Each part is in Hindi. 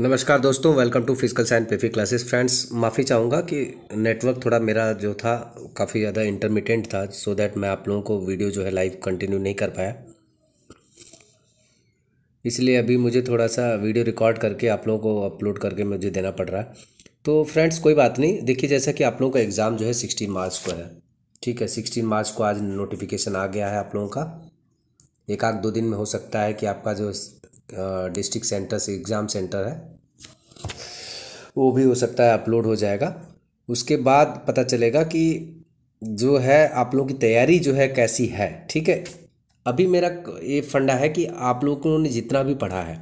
नमस्कार दोस्तों वेलकम टू फिजिकल साइंस पेफी क्लासेस फ्रेंड्स माफ़ी चाहूँगा कि नेटवर्क थोड़ा मेरा जो था काफ़ी ज़्यादा इंटरमीडियंट था सो so दैट मैं आप लोगों को वीडियो जो है लाइव कंटिन्यू नहीं कर पाया इसलिए अभी मुझे थोड़ा सा वीडियो रिकॉर्ड करके आप लोगों को अपलोड करके मुझे देना पड़ रहा है तो फ्रेंड्स कोई बात नहीं देखिए जैसा कि आप लोगों का एग्ज़ाम जो है सिक्सटीन मार्च को है ठीक है सिक्सटीन मार्च को आज नोटिफिकेशन आ गया है आप लोगों का एक आध दो दिन में हो सकता है कि आपका जो डिस्ट्रिक्ट सेंटर से एग्ज़ाम सेंटर है वो भी हो सकता है अपलोड हो जाएगा उसके बाद पता चलेगा कि जो है आप लोगों की तैयारी जो है कैसी है ठीक है अभी मेरा ये फंडा है कि आप लोगों ने जितना भी पढ़ा है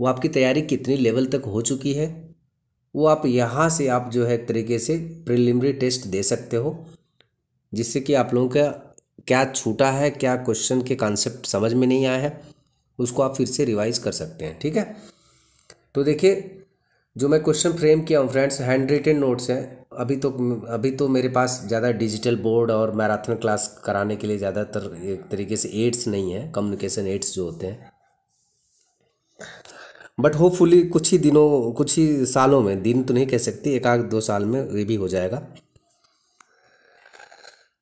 वो आपकी तैयारी कितनी लेवल तक हो चुकी है वो आप यहाँ से आप जो है एक तरीके से प्रिलिमिनरी टेस्ट दे सकते हो जिससे कि आप लोगों का क्या छूटा है क्या क्वेश्चन के कॉन्सेप्ट समझ में नहीं आया है उसको आप फिर से रिवाइज कर सकते हैं ठीक है तो देखिए जो मैं क्वेश्चन फ्रेम किया हूँ फ्रेंड्स हैंड रिटेन नोट्स हैं अभी तो अभी तो मेरे पास ज़्यादा डिजिटल बोर्ड और मैराथन क्लास कराने के लिए ज़्यादातर एक तरीके से एड्स नहीं है कम्युनिकेशन एड्स जो होते हैं बट होपफुली कुछ ही दिनों कुछ ही सालों में दिन तो नहीं कह सकती एक आध दो साल में ये भी हो जाएगा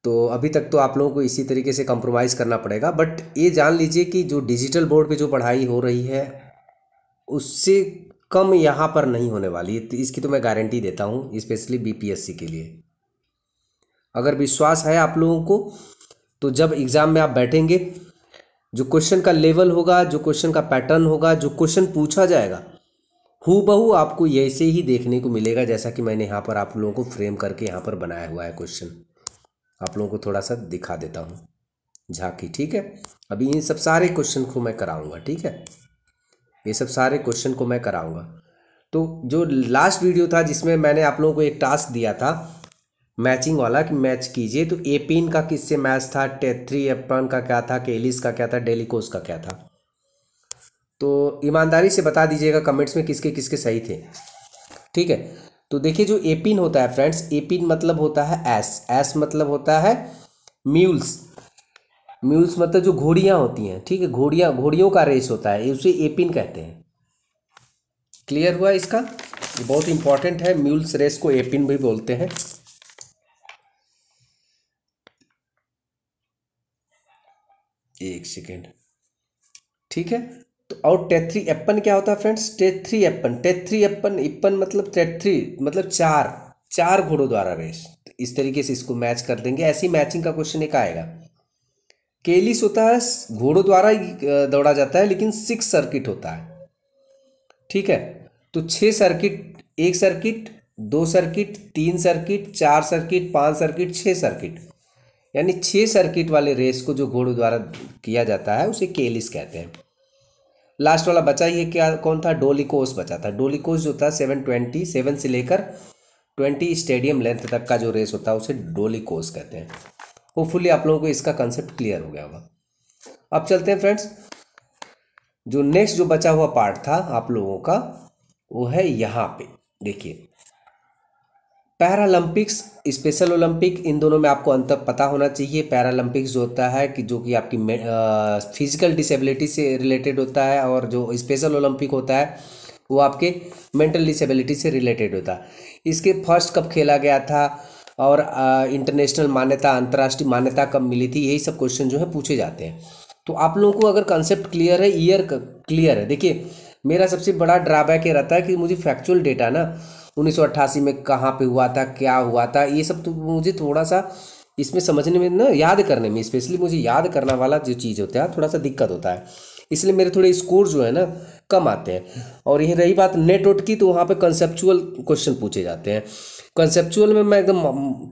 तो अभी तक तो आप लोगों को इसी तरीके से कंप्रोमाइज़ करना पड़ेगा बट ये जान लीजिए कि जो डिजिटल बोर्ड पे जो पढ़ाई हो रही है उससे कम यहाँ पर नहीं होने वाली तो इसकी तो मैं गारंटी देता हूँ स्पेशली बीपीएससी के लिए अगर विश्वास है आप लोगों को तो जब एग्ज़ाम में आप बैठेंगे जो क्वेश्चन का लेवल होगा जो क्वेश्चन का पैटर्न होगा जो क्वेश्चन पूछा जाएगा हु बहु आपको ऐसे ही देखने को मिलेगा जैसा कि मैंने यहाँ पर आप लोगों को फ्रेम करके यहाँ पर बनाया हुआ है क्वेश्चन आप लोगों को थोड़ा सा दिखा देता हूँ झाकी ठीक है अभी इन सब सारे क्वेश्चन को मैं कराऊंगा ठीक है ये सब सारे क्वेश्चन को मैं कराऊंगा तो जो लास्ट वीडियो था जिसमें मैंने आप लोगों को एक टास्क दिया था मैचिंग वाला कि मैच कीजिए तो एपिन का किससे मैच था टेथ्री एपन का क्या था केलिस का क्या था कोस का क्या था तो ईमानदारी से बता दीजिएगा कमेंट्स में किसके किसके सही थे ठीक है तो देखिए जो एपिन होता है फ्रेंड्स एपिन मतलब होता है एस एस मतलब होता है म्यूल्स म्यूल्स मतलब जो घोड़ियाँ होती हैं ठीक है घोड़ियाँ घोड़ियों का रेस होता है उसे एपिन कहते हैं क्लियर हुआ इसका ये बहुत इंपॉर्टेंट है म्यूल्स रेस को एपिन भी बोलते हैं एक सेकेंड ठीक है तो और टेथ्री एप्पन क्या होता है फ्रेंड्स टेथ्री एप्पन टेथ्री एप्पन इप्पन मतलब टेथ्री मतलब चार चार घोड़ों द्वारा रेस तो इस तरीके से इसको मैच कर देंगे ऐसी मैचिंग का क्वेश्चन एक आएगा केलिस होता है घोड़ों द्वारा दौड़ा जाता है लेकिन सिक्स सर्किट होता है ठीक है तो छः सर्किट एक सर्किट दो सर्किट तीन सर्किट चार सर्किट पांच सर्किट छः सर्किट यानी छः सर्किट वाले रेस को जो घोड़ों द्वारा किया जाता है उसे केलिस कहते हैं लास्ट वाला बचा ये क्या कौन था डोलिकोस बचा था डोलिकोस जो था सेवन ट्वेंटी सेवन से लेकर ट्वेंटी स्टेडियम लेंथ तक का जो रेस होता है उसे डोलिकोस कहते हैं होपफुली आप लोगों को इसका कंसेप्ट क्लियर हो गया होगा अब चलते हैं फ्रेंड्स जो नेक्स्ट जो बचा हुआ पार्ट था आप लोगों का वो है यहाँ पे देखिए पैरालंपिक्स स्पेशल ओलंपिक इन दोनों में आपको अंतर पता होना चाहिए पैरालंपिक्स जो होता है कि जो कि आपकी फिजिकल डिसेबिलिटी से रिलेटेड होता है और जो स्पेशल ओलंपिक होता है वो आपके मेंटल डिसेबिलिटी से रिलेटेड होता है इसके फर्स्ट कब खेला गया था और इंटरनेशनल मान्यता अंतर्राष्ट्रीय मान्यता कब मिली थी यही सब क्वेश्चन जो है पूछे जाते हैं तो आप लोगों को अगर कंसेप्ट क्लियर है ईयर क्लियर है देखिए मेरा सबसे बड़ा ड्राबैक ये रहता है कि मुझे फैक्चुअल डेटा ना उन्नीस में कहाँ पे हुआ था क्या हुआ था ये सब तो मुझे थोड़ा सा इसमें समझने में ना याद करने में स्पेशली मुझे याद करना वाला जो चीज़ होता है थोड़ा सा दिक्कत होता है इसलिए मेरे थोड़े स्कोर जो है ना कम आते हैं और यही रही बात नेट की तो वहाँ पर कंसेप्चुअल क्वेश्चन पूछे जाते हैं कंसेप्चुअल में मैं एकदम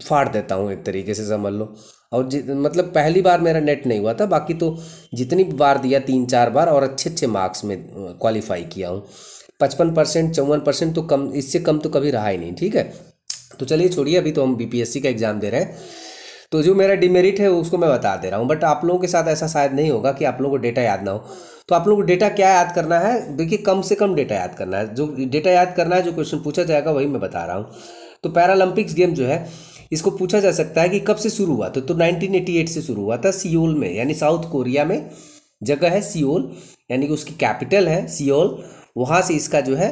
फाड़ देता हूँ एक तरीके से समझ लो और मतलब पहली बार मेरा नेट नहीं हुआ था बाकी तो जितनी बार दिया तीन चार बार और अच्छे अच्छे मार्क्स में क्वालिफाई किया हूँ पचपन परसेंट चौवन परसेंट तो कम इससे कम तो कभी रहा ही नहीं ठीक है तो चलिए छोड़िए अभी तो हम बीपीएससी का एग्ज़ाम दे रहे हैं तो जो मेरा डिमेरिट है उसको मैं बता दे रहा हूँ बट आप लोगों के साथ ऐसा शायद नहीं होगा कि आप लोगों को डेटा याद ना हो तो आप लोगों को डेटा क्या याद करना है देखिए कम से कम डेटा याद करना है जो डेटा याद करना है जो क्वेश्चन पूछा जाएगा वही मैं बता रहा हूँ तो पैरालंपिक्स गेम जो है इसको पूछा जा सकता है कि कब से शुरू हुआ था तो, एटी तो 1988 से शुरू हुआ था सियोल में यानी साउथ कोरिया में जगह है सियोल यानी कि उसकी कैपिटल है सियोल वहाँ से इसका जो है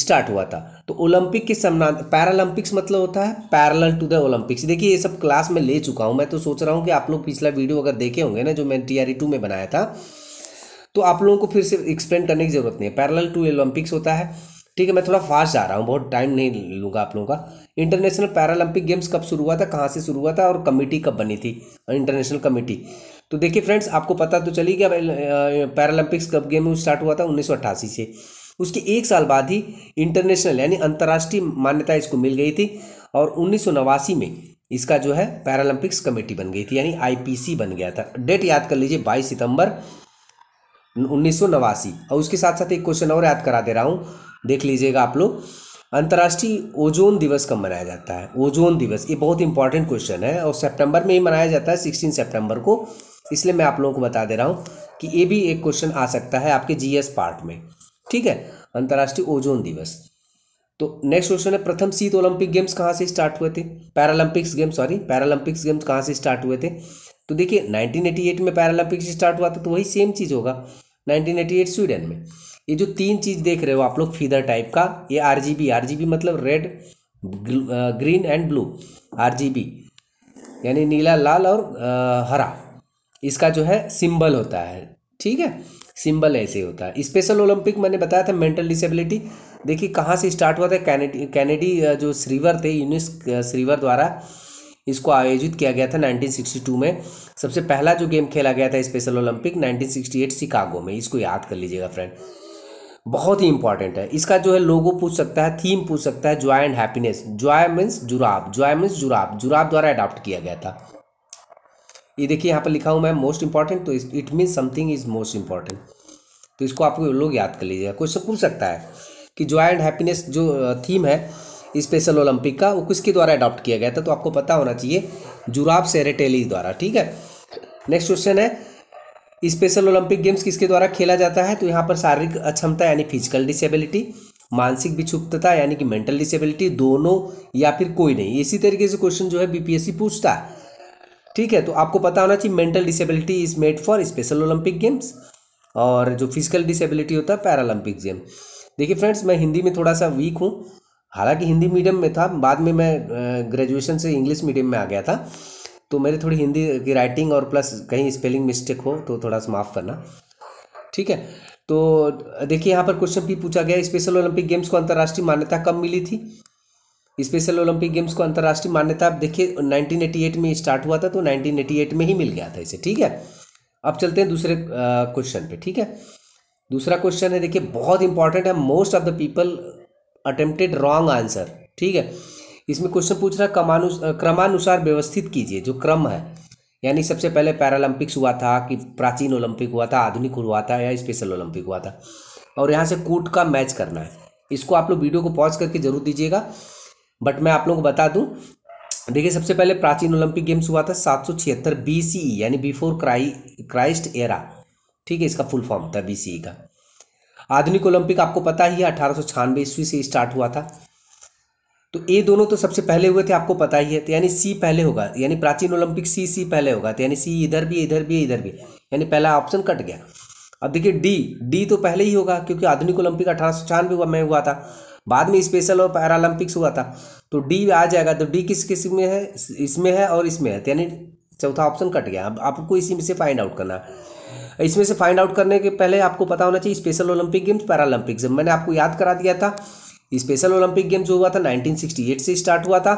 स्टार्ट हुआ था तो ओलंपिक के समान पैरालंपिक्स मतलब होता है पैरल टू द ओलंपिक्स देखिए ये सब क्लास में ले चुका हूँ मैं तो सोच रहा हूँ कि आप लोग पिछला वीडियो अगर देखे होंगे ना जो मैंने टी आर टू में बनाया था तो आप लोगों को फिर से एक्सप्लेन करने की जरूरत नहीं है पैरल टू ओलंपिक्स होता है ठीक है मैं थोड़ा फास्ट जा रहा हूँ बहुत टाइम नहीं लूँगा आप लोगों का इंटरनेशनल पैरालंपिक गेम्स कब शुरू हुआ था कहाँ से शुरू हुआ था और कमेटी कब बनी थी इंटरनेशनल कमेटी तो देखिए फ्रेंड्स आपको पता तो चली गया पैरालंपिक्स कब गेम स्टार्ट हुआ था उन्नीस से उसके एक साल बाद ही इंटरनेशनल यानी अंतर्राष्ट्रीय मान्यता इसको मिल गई थी और उन्नीस में इसका जो है पैरालंपिक्स कमेटी बन गई थी यानी आईपीसी बन गया था डेट याद कर लीजिए 22 सितंबर उन्नीस और उसके साथ साथ एक क्वेश्चन और याद करा दे रहा हूँ देख लीजिएगा आप लोग अंतर्राष्ट्रीय ओजोन दिवस कब मनाया जाता है ओजोन दिवस ये बहुत इंपॉर्टेंट क्वेश्चन है और सितंबर में ही मनाया जाता है सिक्सटीन सितंबर को इसलिए मैं आप लोगों को बता दे रहा हूँ कि ये भी एक क्वेश्चन आ सकता है आपके जीएस पार्ट में ठीक है अंतर्राष्ट्रीय ओजोन दिवस तो नेक्स्ट क्वेश्चन है प्रथम शीत ओलंपिक गेम्स कहाँ से स्टार्ट हुए थे Paralympics games sorry Paralympics games कहाँ से स्टार्ट हुए थे तो देखिए 1988 में पैरालंपिक्स स्टार्ट हुआ था तो वही सेम चीज़ होगा 1988 स्वीडन में ये जो तीन चीज़ देख रहे हो आप लोग फीदर टाइप का ये R G B R G B मतलब red green and blue R G B यानी नीला लाल और आ, हरा इसका जो है सिंबल होता है ठीक है सिंबल ऐसे होता है स्पेशल ओलंपिक मैंने बताया था मेंटल डिसेबिलिटी देखिए कहाँ से स्टार्ट हुआ था कैनेडी कैनेडी जो श्रीवर थे यूनिस श्रीवर द्वारा इसको आयोजित किया गया था 1962 में सबसे पहला जो गेम खेला गया था स्पेशल ओलंपिक 1968 शिकागो में इसको याद कर लीजिएगा फ्रेंड बहुत ही इंपॉर्टेंट है इसका जो है लोगो पूछ सकता है थीम पूछ सकता है joy and happiness joy means जुराब जॉय मीन्स जुराब जुराब द्वारा अडॉप्ट किया गया था ये देखिए यहाँ पर लिखा हूँ मैं मोस्ट इंपॉर्टेंट तो it means something is most important तो इसको आप लोग याद कर लीजिएगा क्वेश्चन पूछ सकता है कि जॉय एंड हैप्पीनेस जो थीम है स्पेशल ओलंपिक का वो किसके द्वारा अडॉप्ट किया गया था तो आपको पता होना चाहिए जुराब सेरेटेली द्वारा ठीक है नेक्स्ट क्वेश्चन है स्पेशल ओलंपिक गेम्स किसके द्वारा खेला जाता है तो यहाँ पर शारीरिक अक्षमता यानी फिजिकल डिसेबिलिटी मानसिक विक्षुप्तता यानी कि मेंटल डिसेबिलिटी दोनों या फिर कोई नहीं इसी तरीके से क्वेश्चन जो है बीपीएससी पूछता है ठीक है तो आपको पता होना चाहिए mental disability is made for special Olympic games और जो फिजिकल डिसेबिलिटी होता है पैरालंपिक गेम देखिए फ्रेंड्स मैं हिंदी में थोड़ा सा वीक हूँ हालांकि हिंदी मीडियम में था बाद में मैं ग्रेजुएशन से इंग्लिश मीडियम में आ गया था तो मेरी थोड़ी हिंदी की राइटिंग और प्लस कहीं स्पेलिंग मिस्टेक हो तो थोड़ा सा माफ़ करना ठीक है तो देखिए यहाँ पर क्वेश्चन भी पूछा गया स्पेशल ओलंपिक गेम्स को अंतर्राष्ट्रीय मान्यता कब मिली थी स्पेशल ओलंपिक गेम्स को अंतर्राष्ट्रीय मान्यता आप देखिए 1988 में स्टार्ट हुआ था तो 1988 में ही मिल गया था इसे ठीक है अब चलते हैं दूसरे क्वेश्चन पे ठीक है दूसरा क्वेश्चन है देखिए बहुत इंपॉर्टेंट है most of the people attempted wrong answer ठीक है इसमें क्वेश्चन पूछ रहा है क्रमानुसार व्यवस्थित कीजिए जो क्रम है यानी सबसे पहले पैरालंपिक्स हुआ था कि प्राचीन ओलंपिक हुआ था आधुनिक हुआ था या स्पेशल ओलंपिक हुआ था और यहाँ से कूट का मैच करना है इसको आप लोग वीडियो को पॉज करके जरूर दीजिएगा बट मैं आप लोगों को बता दूँ देखिए सबसे पहले प्राचीन ओलंपिक गेम्स हुआ था सात सौ छिहत्तर बी सी e, यानी बिफोर क्राई क्राइस्ट एरा ठीक है इसका फुल फॉर्म था बी सी e का आधुनिक ओलंपिक आपको पता ही है अठारह ईस्वी से स्टार्ट हुआ था तो ए दोनों तो सबसे पहले हुए थे आपको पता ही है तो यानी सी पहले होगा यानी प्राचीन ओलंपिक सी सी पहले होगा तो यानी सी इधर भी इधर भी इधर भी यानी पहला ऑप्शन कट गया अब देखिए डी डी तो पहले ही होगा क्योंकि आधुनिक ओलंपिक अठारह सौ छियानवे में हुआ था बाद में स्पेशल और पैरालंपिक्स हुआ था तो डी आ जाएगा तो डी किस किस में है इसमें है और इसमें है तो यानी चौथा ऑप्शन कट गया अब आपको इसी में से फाइंड आउट करना है इसमें से फाइंड आउट करने के पहले आपको पता होना चाहिए स्पेशल ओलंपिक गेम्स पैरालंपिक मैंने आपको याद करा दिया था स्पेशल ओलंपिक गेम्स जो हुआ था 1968 से स्टार्ट हुआ था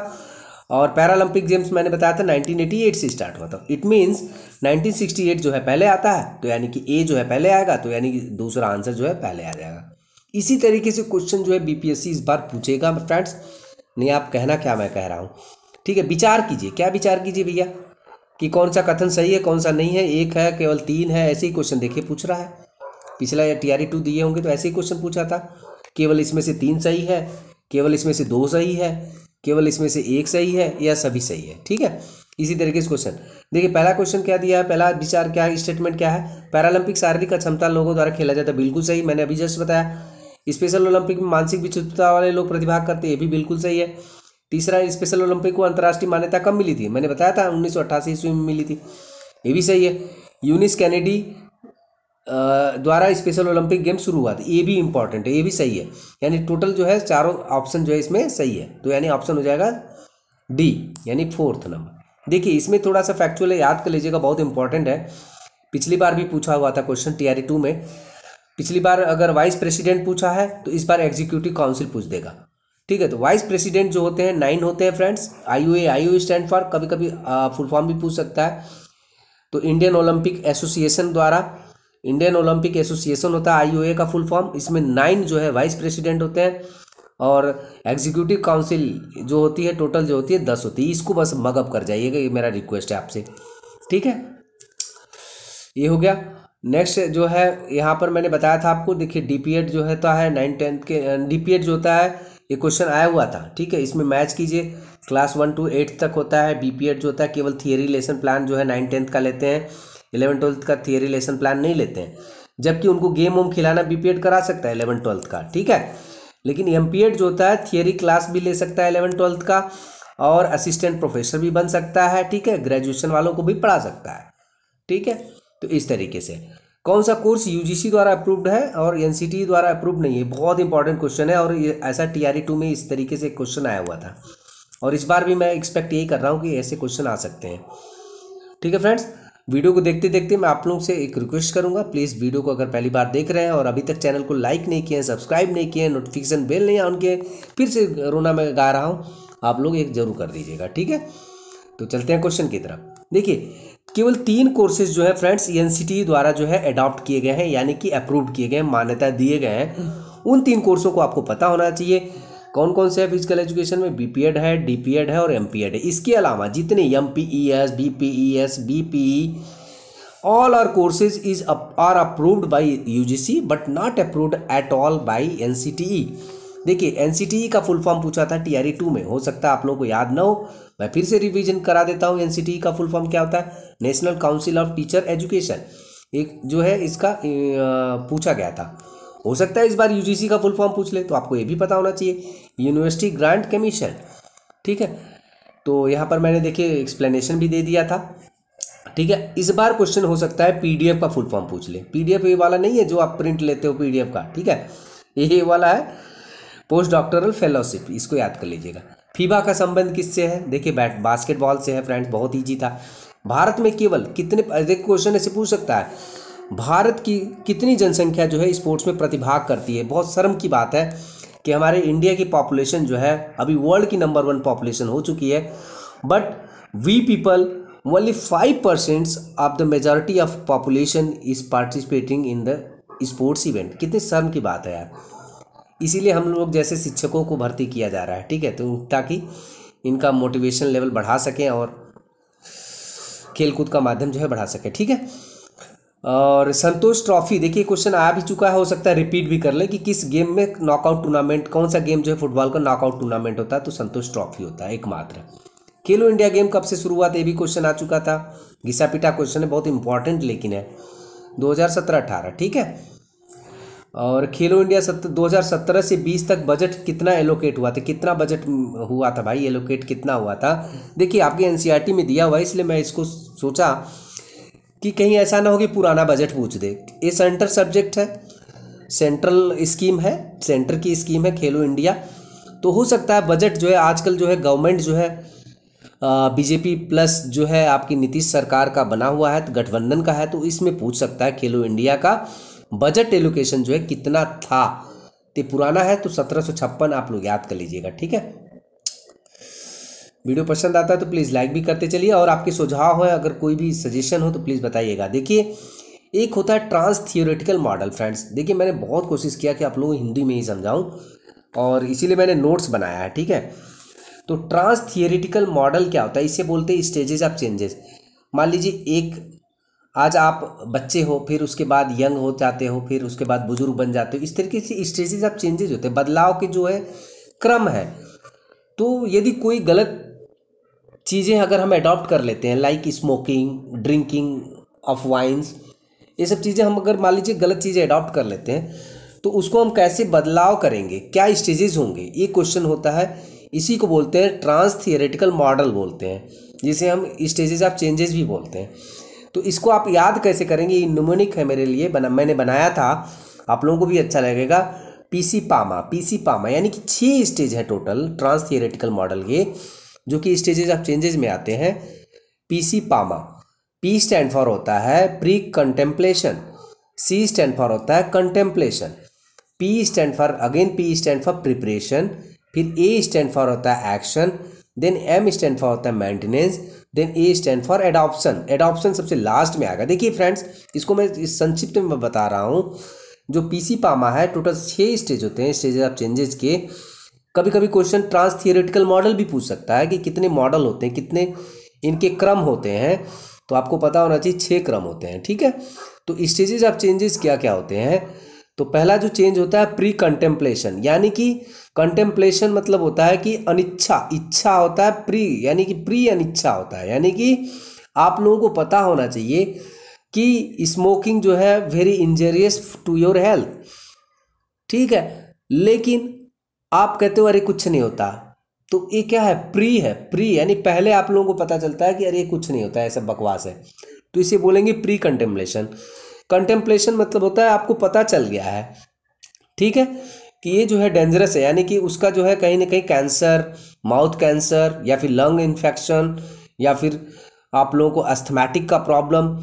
और पैरालंपिक गेम्स मैंने बताया था 1988 से स्टार्ट हुआ था इट मींस 1968 जो है पहले आता है तो यानी कि ए जो है पहले आएगा तो यानी कि दूसरा आंसर जो है पहले आ जाएगा इसी तरीके से क्वेश्चन जो है बीपीएससी इस बार पूछेगा फ्रेंड्स नहीं आप कहना क्या मैं कह रहा हूँ ठीक है विचार कीजिए क्या विचार कीजिए भैया कि कौन सा कथन सही है कौन सा नहीं है एक है केवल तीन है ऐसे ही क्वेश्चन देखिए पूछ रहा है पिछला टी आर टू दिए होंगे तो ऐसे ही क्वेश्चन पूछा था केवल इसमें से तीन सही है केवल इसमें से दो सही है केवल इसमें से एक सही है या सभी सही है ठीक है इसी तरीके से क्वेश्चन देखिए पहला क्वेश्चन क्या दिया है पहला विचार क्या है स्टेटमेंट क्या है पैरालंपिक शारीरिक क्षमता लोगों द्वारा खेला जाता है बिल्कुल सही मैंने अभी जस्ट बताया स्पेशल ओलंपिक में मानसिक विचुपता वाले लोग प्रतिभाग करते ये भी बिल्कुल सही है तीसरा स्पेशल ओलंपिक को अंतर्राष्ट्रीय मान्यता कब मिली थी मैंने बताया था उन्नीस ईस्वी में मिली थी ये भी सही है यूनिस कैनेडी द्वारा स्पेशल ओलंपिक गेम शुरू हुआ था ये भी इंपॉर्टेंट है ये भी सही है यानी टोटल जो है चारों ऑप्शन जो है इसमें सही है तो यानी ऑप्शन हो जाएगा डी यानी फोर्थ नंबर देखिए इसमें थोड़ा सा फैक्चुअल है याद कर लीजिएगा बहुत इंपॉर्टेंट है पिछली बार भी पूछा हुआ था क्वेश्चन टीआरई टू में पिछली बार अगर वाइस प्रेसिडेंट पूछा है तो इस बार एग्जीक्यूटिव काउंसिल पूछ देगा ठीक है तो वाइस प्रेसिडेंट जो होते हैं नाइन होते हैं friends I U A I U stand for कभी कभी फुल फॉर्म भी पूछ सकता है तो इंडियन ओलंपिक एसोसिएशन द्वारा इंडियन ओलंपिक एसोसिएशन होता है आईओए का फुल फॉर्म इसमें नाइन जो है वाइस प्रेसिडेंट होते हैं और एग्जीक्यूटिव काउंसिल जो होती है टोटल जो होती है दस होती है इसको बस मगअप कर जाइएगा ये मेरा रिक्वेस्ट है आपसे ठीक है ये हो गया नेक्स्ट जो है यहाँ पर मैंने बताया था आपको देखिए डीपीएड जो है तो है नाइन टेंथ के डीपीएड जो होता है ये क्वेश्चन आया हुआ था ठीक है इसमें मैच कीजिए क्लास वन टू एट तक होता है बीपीएड जो होता है केवल थियरी लेसन प्लान जो है नाइन टेंथ का लेते हैं इलेवन ट्वेल्थ का थियरी लेसन प्लान नहीं लेते हैं जबकि उनको गेम वोम खिलाना बीपीएड करा सकता है इलेवन ट्वेल्थ का ठीक है लेकिन एम जो होता है थियरी क्लास भी ले सकता है इलेवन ट्वेल्थ का और असिस्टेंट प्रोफेसर भी बन सकता है ठीक है ग्रेजुएशन वालों को भी पढ़ा सकता है ठीक है तो इस तरीके से कौन सा कोर्स यूजीसी द्वारा अप्रूव्ड है और एनसीटी e द्वारा अप्रूव्ड नहीं है बहुत इंपॉर्टेंट क्वेश्चन है और ऐसा टी टू e में इस तरीके से क्वेश्चन आया हुआ था और इस बार भी मैं एक्सपेक्ट यही कर रहा हूँ कि ऐसे क्वेश्चन आ सकते हैं ठीक है फ्रेंड्स वीडियो को देखते देखते मैं आप लोगों से एक रिक्वेस्ट करूंगा प्लीज़ वीडियो को अगर पहली बार देख रहे हैं और अभी तक चैनल को लाइक नहीं किए हैं सब्सक्राइब नहीं किए हैं नोटिफिकेशन बेल नहीं ऑन किए फिर से रोना मैं गा रहा हूँ आप लोग एक जरूर कर दीजिएगा ठीक है तो चलते हैं क्वेश्चन की तरफ देखिए केवल तीन कोर्सेज जो है फ्रेंड्स ई द्वारा जो है अडॉप्ट किए गए हैं यानी कि अप्रूव किए गए हैं मान्यता दिए गए हैं उन तीन कोर्सों को आपको पता होना चाहिए कौन कौन से है फिजिकल एजुकेशन में बी पी एड है डी पी एड है और एम पी एड है इसके अलावा जितने M P E S D P E S B P E all our courses is up, are approved by UGC but not approved at all by NCTE देखिए एन e का फुल फॉर्म पूछा था टी आर टू में हो सकता है आप लोगों को याद ना हो मैं फिर से रिवीजन करा देता हूँ एन e का फुल फॉर्म क्या होता है national council of teacher education एक जो है इसका पूछा गया था हो सकता है इस बार यूजीसी का फुल फॉर्म पूछ ले तो आपको ये भी पता होना चाहिए यूनिवर्सिटी ग्रांट कमीशन ठीक है तो यहाँ पर मैंने देखिए एक्सप्लेनेशन भी दे दिया था ठीक है इस बार क्वेश्चन हो सकता है पीडीएफ का फुल फॉर्म पूछ ले पीडीएफ ये वाला नहीं है जो आप प्रिंट लेते हो पीडीएफ का ठीक है ये वाला है पोस्ट डॉक्टरल फेलोशिप इसको याद कर लीजिएगा फीबा का संबंध किससे है देखिए बैट बास्केटबॉल से है फ्रेंड्स बहुत ईजी था भारत में केवल कितने क्वेश्चन ऐसे पूछ सकता है भारत की कितनी जनसंख्या जो है स्पोर्ट्स में प्रतिभाग करती है बहुत शर्म की बात है कि हमारे इंडिया की पॉपुलेशन जो है अभी वर्ल्ड की नंबर वन पॉपुलेशन हो चुकी है but we people only five percent of the majority of population is participating in the sports event कितने शर्म की बात है यार इसीलिए हम लोग जैसे शिक्षकों को भर्ती किया जा रहा है ठीक है तो ताकि इनका मोटिवेशन लेवल बढ़ा सकें और खेलकूद का माध्यम जो है बढ़ा सकें ठीक है और संतोष ट्रॉफी देखिए क्वेश्चन आ भी चुका है हो सकता है रिपीट भी कर ले कि किस गेम में नॉकआउट टूर्नामेंट कौन सा गेम जो है फुटबॉल का नॉकआउट टूर्नामेंट होता है तो संतोष ट्रॉफी होता है एकमात्र खेलो इंडिया गेम कब से शुरू हुआ था ये भी क्वेश्चन आ चुका था घिसा पिटा क्वेश्चन है बहुत इंपॉर्टेंट लेकिन है दो हज़ार ठीक है और खेलो इंडिया हजार सत्रह से बीस तक बजट कितना एलोकेट हुआ था कितना बजट हुआ था भाई एलोकेट कितना हुआ था देखिए आपके एनसीईआरटी e में दिया हुआ है इसलिए मैं इसको सोचा कि कहीं ऐसा ना हो कि पुराना बजट पूछ दे ये सेंटर सब्जेक्ट है सेंट्रल स्कीम है सेंटर की स्कीम है खेलो इंडिया तो हो सकता है बजट जो है आजकल जो है गवर्नमेंट जो है बीजेपी प्लस जो है आपकी नीतीश सरकार का बना हुआ है तो गठबंधन का है तो इसमें पूछ सकता है खेलो इंडिया का बजट एलोकेशन जो है कितना था तो पुराना है तो सत्रह आप लोग याद कर लीजिएगा ठीक है वीडियो पसंद आता है तो प्लीज़ लाइक भी करते चलिए और आपके सुझाव हो अगर कोई भी सजेशन हो तो प्लीज़ बताइएगा देखिए एक होता है ट्रांस थियोरेटिकल मॉडल फ्रेंड्स देखिए मैंने बहुत कोशिश किया कि आप लोगों को हिंदी में ही समझाऊं और इसीलिए मैंने नोट्स बनाया है ठीक है तो ट्रांस थियोरेटिकल मॉडल क्या होता है इसे बोलते हैं स्टेजेस ऑफ चेंजेस मान लीजिए एक आज आप बच्चे हो फिर उसके बाद यंग हो जाते हो फिर उसके बाद बुजुर्ग बन जाते हो इस तरीके से स्टेजेज ऑफ चेंजेस होते हैं बदलाव के जो है क्रम है तो यदि कोई गलत चीज़ें अगर हम अडॉप्ट कर लेते हैं like smoking drinking of wines ये सब चीज़ें हम अगर मान लीजिए गलत चीज़ें अडॉप्ट कर लेते हैं तो उसको हम कैसे बदलाव करेंगे क्या स्टेजेस होंगे ये क्वेश्चन होता है इसी को बोलते हैं ट्रांस थियोरेटिकल मॉडल बोलते हैं जिसे हम स्टेजेस ऑफ चेंजेस भी बोलते हैं तो इसको आप याद कैसे करेंगे ये न्यूमोनिक है मेरे लिए बना मैंने बनाया था आप लोगों को भी अच्छा लगेगा पीसी पामा पीसी पामा यानी कि छः स्टेज है टोटल ट्रांस थियोरेटिकल मॉडल के जो कि स्टेजेज ऑफ चेंजेज में आते हैं PC PAMA P stand for होता है precontemplation C stand for होता है contemplation P stand for again P stand for preparation फिर ए स्टैंड फॉर होता है action then M stand for होता है maintenance then A stand for adoption adoption सबसे लास्ट में आएगा देखिए फ्रेंड्स इसको मैं इस संक्षिप्त में बता रहा हूँ जो पीसी पामा है टोटल छः स्टेज होते हैं स्टेजेस ऑफ चेंजेस के कभी कभी क्वेश्चन ट्रांस थियोरिटिकल मॉडल भी पूछ सकता है कि कितने मॉडल होते हैं कितने इनके क्रम होते हैं तो आपको पता होना चाहिए छः क्रम होते हैं ठीक है तो स्टेजेज ऑफ चेंजेस क्या क्या होते हैं तो पहला जो चेंज होता है प्री कंटेम्पलेशन यानी कि कंटेम्पलेशन मतलब होता है कि अनिच्छा इच्छा होता है प्री यानी कि प्री अनिच्छा होता है यानी कि आप लोगों को पता होना चाहिए कि स्मोकिंग जो है very injurious to your health ठीक है लेकिन आप कहते हो अरे कुछ नहीं होता तो ये क्या है प्री है प्री यानी पहले आप लोगों को पता चलता है कि अरे कुछ नहीं होता ऐसा बकवास है तो इसे बोलेंगे प्री कंटेम्पलेशन कंटेम्पलेशन मतलब होता है आपको पता चल गया है ठीक है कि ये जो है डेंजरस है यानी कि उसका जो है कहीं ना कहीं कैंसर माउथ कैंसर या फिर लंग इन्फेक्शन या फिर आप लोगों को अस्थमैटिक का प्रॉब्लम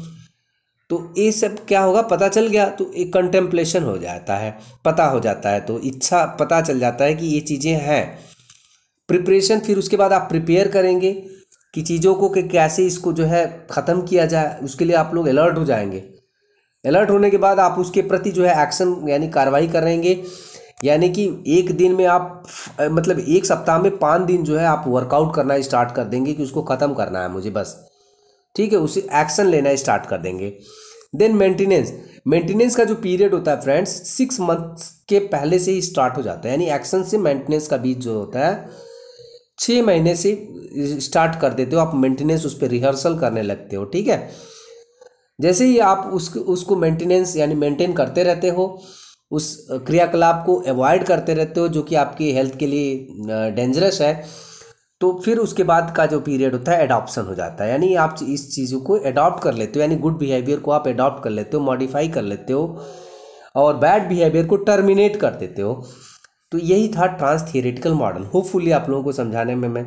तो ये सब क्या होगा पता चल गया तो एक कंटेम्पलेशन हो जाता है पता हो जाता है तो इच्छा पता चल जाता है कि ये चीज़ें हैं प्रिपरेशन फिर उसके बाद आप प्रिपेयर करेंगे कि चीज़ों को कि कैसे इसको जो है ख़त्म किया जाए उसके लिए आप लोग अलर्ट हो जाएंगे अलर्ट होने के बाद आप उसके प्रति जो है एक्शन यानी कार्रवाई करेंगे यानी कि एक दिन में आप मतलब एक सप्ताह में पाँच दिन जो है आप वर्कआउट करना स्टार्ट कर देंगे कि उसको ख़त्म करना है मुझे बस ठीक है उसे एक्शन लेना स्टार्ट कर देंगे देन मेंटेनेंस मेंटेनेंस का जो पीरियड होता है फ्रेंड्स सिक्स मंथ्स के पहले से ही स्टार्ट हो जाता है यानी एक्शन से मेंटेनेंस का बीच जो होता है छः महीने से स्टार्ट कर देते हो आप मेंटेनेंस उस पर रिहर्सल करने लगते हो ठीक है जैसे ही आप उस उसको मेंटेनेंस यानी मेंटेन करते रहते हो उस क्रियाकलाप को अवॉइड करते रहते हो जो कि आपकी हेल्थ के लिए डेंजरस है तो फिर उसके बाद का जो पीरियड होता है एडॉप्शन हो जाता है यानी आप इस चीज़ों को एडॉप्ट कर लेते हो यानी गुड बिहेवियर को आप एडॉप्ट कर लेते हो मॉडिफाई कर लेते हो और बैड बिहेवियर को टर्मिनेट कर देते हो तो यही था ट्रांस थियोरेटिकल मॉडल होपफुली आप लोगों को समझाने में मैं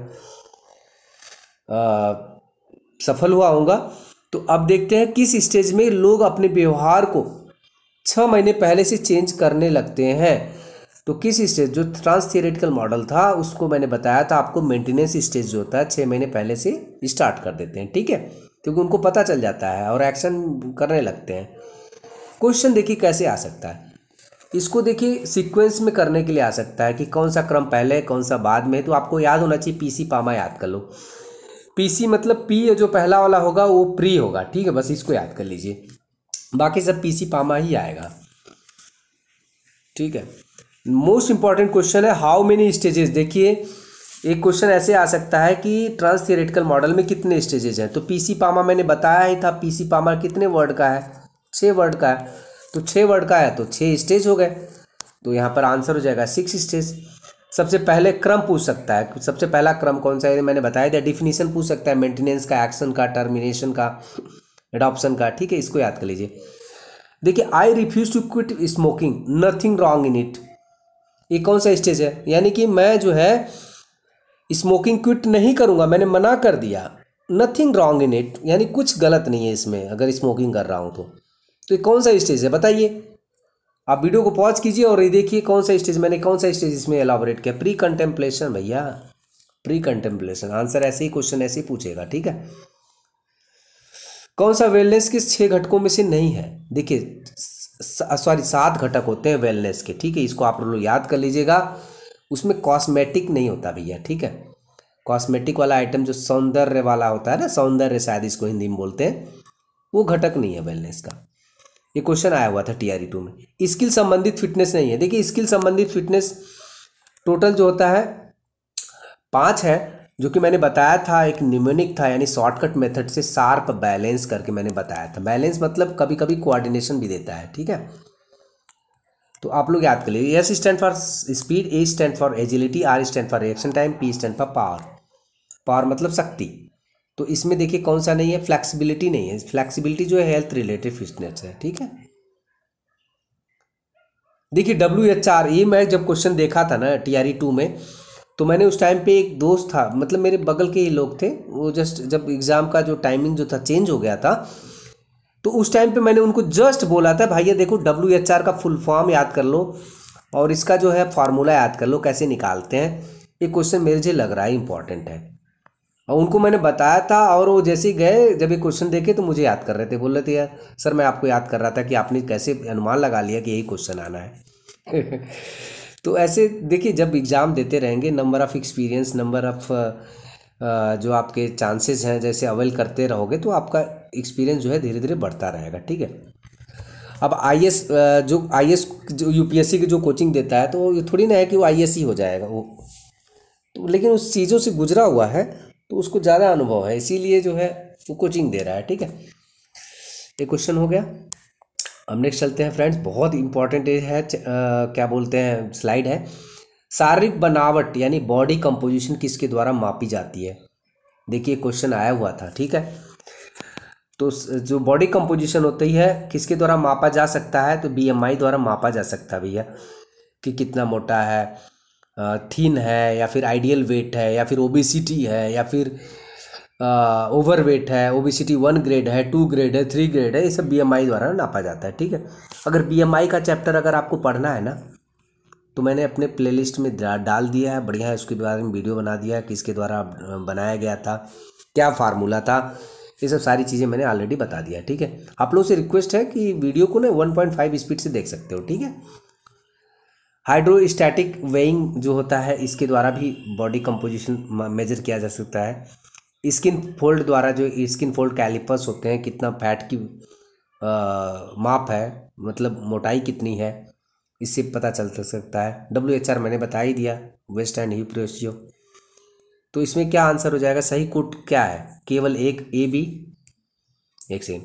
आ, सफल हुआ होगा तो अब देखते हैं किस स्टेज में लोग अपने व्यवहार को छः महीने पहले से चेंज करने लगते हैं तो किस स्टेज जो ट्रांस थियोरेटिकल मॉडल था उसको मैंने बताया था आपको मेंटेनेंस स्टेज जो होता है छः महीने पहले से स्टार्ट कर देते हैं ठीक है क्योंकि उनको पता चल जाता है और एक्शन करने लगते हैं क्वेश्चन देखिए कैसे आ सकता है इसको देखिए सीक्वेंस में करने के लिए आ सकता है कि कौन सा क्रम पहले कौन सा बाद में तो आपको याद होना चाहिए पीसी पामा याद कर लो पीसी मतलब पी जो पहला वाला होगा वो प्री होगा ठीक है बस इसको याद कर लीजिए बाकी सब पीसी पामा ही आएगा ठीक है मोस्ट इंपॉर्टेंट क्वेश्चन है हाउ मेनी स्टेजेस देखिए एक क्वेश्चन ऐसे आ सकता है कि ट्रांस थियरेटिकल मॉडल में कितने स्टेजेस हैं तो पीसी पामा मैंने बताया ही था पीसी पामा कितने वर्ड का है छः वर्ड का है तो छः वर्ड का है तो छः स्टेज हो गए तो यहाँ पर आंसर हो जाएगा सिक्स स्टेज सबसे पहले क्रम पूछ सकता है सबसे पहला क्रम कौन सा है मैंने बताया था डिफिनीशन पूछ सकता है मेंटेनेंस का एक्शन का टर्मिनेशन का एडॉप्शन का ठीक है इसको याद कर लीजिए देखिए I refuse to quit smoking nothing wrong in it ये कौन सा स्टेज है यानी कि मैं जो है स्मोकिंग क्विट नहीं करूँगा मैंने मना कर दिया नथिंग रॉन्ग इन इट यानी कुछ गलत नहीं है इसमें अगर स्मोकिंग कर रहा हूँ तो तो ये कौन सा स्टेज है बताइए आप वीडियो को पॉज कीजिए और ये देखिए कौन सा स्टेज मैंने कौन सा स्टेज इसमें एलाबोरेट किया प्री कंटेम्पलेशन भैया प्री कंटेम्पलेशन आंसर ऐसे ही क्वेश्चन ऐसे ही पूछेगा ठीक है कौन सा वेलनेस किस छः घटकों में से नहीं है देखिए सॉरी सात घटक होते हैं वेलनेस के ठीक है इसको आप लोग याद कर लीजिएगा उसमें कॉस्मेटिक नहीं होता भैया ठीक है कॉस्मेटिक वाला आइटम जो सौंदर्य वाला होता है ना सौंदर्य शायद इसको हिंदी में बोलते हैं वो घटक नहीं है वेलनेस का ये क्वेश्चन आया हुआ था टीआरई टू e में स्किल संबंधित फिटनेस नहीं है देखिए स्किल संबंधित फिटनेस टोटल जो होता है पाँच है जो कि मैंने बताया था एक न्यूमोनिक था यानी शॉर्टकट मेथड से शार्प बैलेंस करके मैंने बताया था बैलेंस मतलब कभी कभी कोऑर्डिनेशन भी देता है ठीक है तो आप लोग याद कर लीजिए S stand for speed A stand for agility R stand for reaction time P stand for power power मतलब शक्ति तो इसमें देखिए कौन सा नहीं है फ्लैक्सिबिलिटी नहीं है फ्लैक्सिबिलिटी जो है हेल्थ रिलेटेड फिटनेस है ठीक है देखिए डब्ल्यू एच आर ये मैं जब क्वेश्चन देखा था ना टी आर ई टू में तो मैंने उस टाइम पे एक दोस्त था मतलब मेरे बगल के ही लोग थे वो जस्ट जब एग्ज़ाम का जो टाइमिंग जो था चेंज हो गया था तो उस टाइम पे मैंने उनको जस्ट बोला था भैया देखो डब्ल्यू एच आर का फुल फॉर्म याद कर लो और इसका जो है फार्मूला याद कर लो कैसे निकालते हैं ये क्वेश्चन मेरे से लग रहा है इंपॉर्टेंट है और उनको मैंने बताया था और वो जैसे ही गए जब ये क्वेश्चन देखे तो मुझे याद कर रहे थे बोल रहे थे यार सर मैं आपको याद कर रहा था कि आपने कैसे अनुमान लगा लिया कि यही क्वेश्चन आना है तो ऐसे देखिए जब एग्ज़ाम देते रहेंगे number of experience number of जो आपके चांसेस हैं जैसे अवेल करते रहोगे तो आपका एक्सपीरियंस जो है धीरे धीरे बढ़ता रहेगा ठीक है अब आई जो आई जो यूपीएससी की जो कोचिंग देता है तो ये थोड़ी ना है कि वो आई ही हो जाएगा वो तो लेकिन उस चीज़ों से गुजरा हुआ है तो उसको ज़्यादा अनुभव है इसीलिए जो है वो कोचिंग दे रहा है ठीक है एक क्वेश्चन हो गया हम नेक्स्ट चलते हैं फ्रेंड्स बहुत इंपॉर्टेंट है आ, क्या बोलते हैं स्लाइड है शारीरिक बनावट यानी बॉडी कंपोजिशन किसके द्वारा मापी जाती है देखिए क्वेश्चन आया हुआ था ठीक है तो जो बॉडी कंपोजिशन होती है किसके द्वारा मापा जा सकता है तो बीएमआई द्वारा मापा जा सकता है भैया कि कितना मोटा है थीन है या फिर आइडियल वेट है या फिर ओबेसिटी है या फिर ओवर वेट है ओबिसिटी वन ग्रेड है टू ग्रेड है थ्री ग्रेड है ये सब बीएमआई द्वारा नापा जाता है ठीक है अगर बीएमआई का चैप्टर अगर आपको पढ़ना है ना तो मैंने अपने प्लेलिस्ट में डाल दिया है बढ़िया है उसके बारे में वीडियो बना दिया है किसके द्वारा बनाया गया था क्या फार्मूला था ये सब सारी चीज़ें मैंने ऑलरेडी बता दिया ठीक है आप लोगों से रिक्वेस्ट है कि वीडियो को ना फाइव स्पीड से देख सकते हो ठीक है हाइड्रोस्टैटिक वेइंग जो होता है इसके द्वारा भी बॉडी कंपोजिशन मेजर किया जा सकता है स्किन फोल्ड द्वारा जो स्किन फोल्ड कैलिपर्स होते हैं कितना फैट की आ, माप है मतलब मोटाई कितनी है इससे पता चल सकता है डब्ल्यू एच आर मैंने बता ही दिया वेस्ट एंड हिप रेशियो तो इसमें क्या आंसर हो जाएगा सही कोट क्या है केवल एक ए बी एक से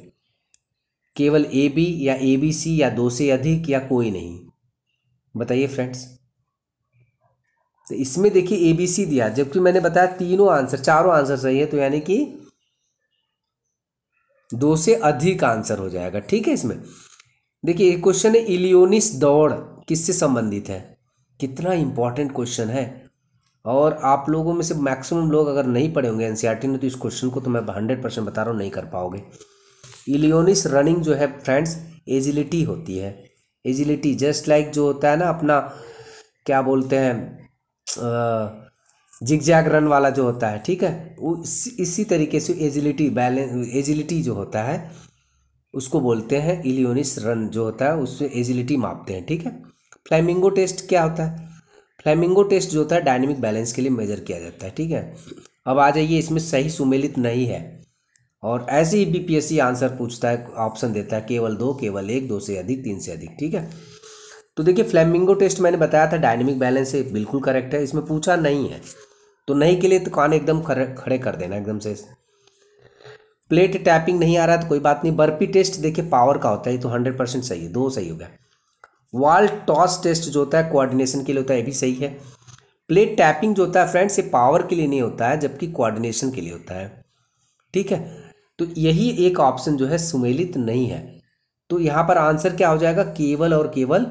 केवल ए बी या ए बी सी या दो से अधिक या कोई नहीं बताइए फ्रेंड्स तो इसमें देखिए ए बी सी दिया जबकि मैंने बताया तीनों आंसर चारों आंसर सही है तो यानी कि दो से अधिक आंसर हो जाएगा ठीक है इसमें देखिए एक क्वेश्चन है इलियोनिस दौड़ किससे संबंधित है कितना इंपॉर्टेंट क्वेश्चन है और आप लोगों में से मैक्सिमम लोग अगर नहीं पढ़े होंगे एनसीईआरटी ने e तो इस क्वेश्चन को तो मैं हंड्रेड परसेंट बता रहा हूँ नहीं कर पाओगे इलियोनिस रनिंग जो है फ्रेंड्स एजिलिटी होती है एजिलिटी जस्ट लाइक जो होता है ना अपना क्या बोलते हैं जिग जैग रन वाला जो होता है ठीक है उस इसी तरीके से एजिलिटी बैलेंस एजिलिटी जो होता है उसको बोलते हैं इलियोनिस रन जो होता है उससे एजिलिटी मापते हैं ठीक है फ्लैमिंगो टेस्ट क्या होता है फ्लैमिंगो टेस्ट जो होता है डायनेमिक बैलेंस के लिए मेजर किया जाता है ठीक है अब आ जाइए इसमें सही सुमेलित नहीं है और ऐसे ही बी आंसर पूछता है ऑप्शन देता है केवल दो केवल एक दो से अधिक तीन से अधिक ठीक है तो देखिए फ्लेमिंगो टेस्ट मैंने बताया था डायनेमिक बैलेंस है बिल्कुल करेक्ट है इसमें पूछा नहीं है तो नहीं के लिए तो कान एकदम खड़े कर देना एकदम से प्लेट टैपिंग नहीं आ रहा तो कोई बात नहीं बर्पी टेस्ट देखिए पावर का होता है तो हंड्रेड परसेंट सही है दो सही हो गया वॉल टॉस टेस्ट जो होता है कोऑर्डिनेशन के लिए होता है ये भी सही है प्लेट टैपिंग जो होता है फ्रेंड्स ये पावर के लिए नहीं होता है जबकि कोऑर्डिनेशन के लिए होता है ठीक है तो यही एक ऑप्शन जो है सुमेलित नहीं है तो यहाँ पर आंसर क्या हो जाएगा केवल और केवल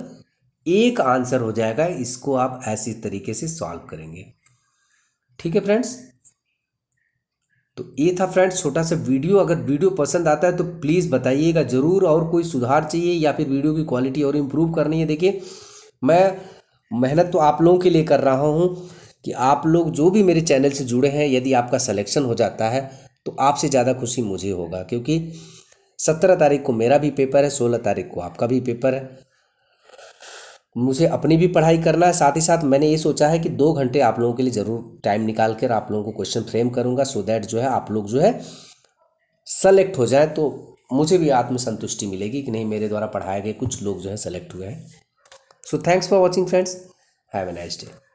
एक आंसर हो जाएगा इसको आप ऐसे तरीके से सॉल्व करेंगे ठीक है फ्रेंड्स तो ये था फ्रेंड्स छोटा सा वीडियो अगर वीडियो पसंद आता है तो प्लीज़ बताइएगा ज़रूर और कोई सुधार चाहिए या फिर वीडियो की क्वालिटी और इंप्रूव करनी है देखिए मैं मेहनत तो आप लोगों के लिए कर रहा हूं कि आप लोग जो भी मेरे चैनल से जुड़े हैं यदि आपका सलेक्शन हो जाता है तो आपसे ज़्यादा खुशी मुझे होगा क्योंकि सत्रह तारीख को मेरा भी पेपर है सोलह तारीख को आपका भी पेपर है मुझे अपनी भी पढ़ाई करना है साथ ही साथ मैंने ये सोचा है कि दो घंटे आप लोगों के लिए ज़रूर टाइम निकाल कर आप लोगों को क्वेश्चन फ्रेम करूंगा सो दैट जो है आप लोग जो है सेलेक्ट हो जाए तो मुझे भी आत्मसंतुष्टि मिलेगी कि नहीं मेरे द्वारा पढ़ाए गए कुछ लोग जो है सेलेक्ट हुए हैं so thanks for watching friends have a nice day